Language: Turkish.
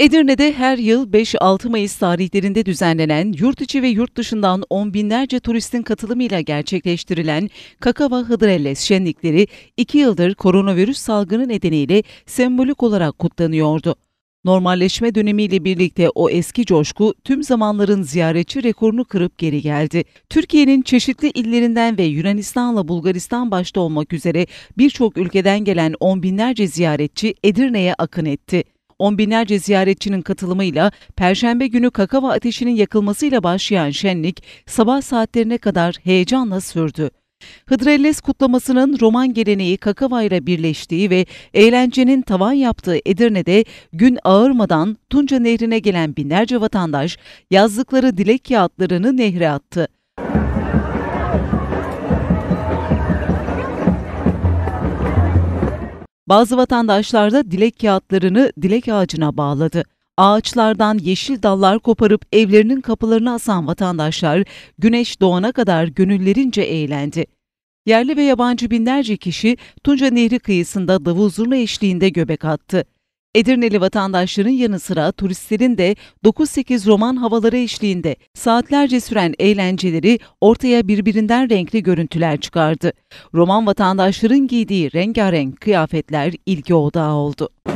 Edirne'de her yıl 5-6 Mayıs tarihlerinde düzenlenen yurt içi ve yurt dışından on binlerce turistin katılımıyla gerçekleştirilen Kakava Hıdrellez şenlikleri 2 yıldır koronavirüs salgını nedeniyle sembolik olarak kutlanıyordu. Normalleşme dönemiyle birlikte o eski coşku tüm zamanların ziyaretçi rekorunu kırıp geri geldi. Türkiye'nin çeşitli illerinden ve Yunanistan'la Bulgaristan başta olmak üzere birçok ülkeden gelen on binlerce ziyaretçi Edirne'ye akın etti. On binlerce ziyaretçinin katılımıyla Perşembe günü kakava ateşinin yakılmasıyla başlayan şenlik sabah saatlerine kadar heyecanla sürdü. Hıdrellez kutlamasının roman geleneği kakavayla birleştiği ve eğlencenin tavan yaptığı Edirne'de gün ağırmadan Tunca Nehri'ne gelen binlerce vatandaş yazdıkları dilek kağıtlarını nehre attı. Bazı vatandaşlar da dilek kağıtlarını dilek ağacına bağladı. Ağaçlardan yeşil dallar koparıp evlerinin kapılarını asan vatandaşlar güneş doğana kadar gönüllerince eğlendi. Yerli ve yabancı binlerce kişi Tunca Nehri kıyısında davul zurna eşliğinde göbek attı. Edirneli vatandaşların yanı sıra turistlerin de 9-8 roman havaları eşliğinde saatlerce süren eğlenceleri ortaya birbirinden renkli görüntüler çıkardı. Roman vatandaşların giydiği rengarenk kıyafetler ilgi odağı oldu.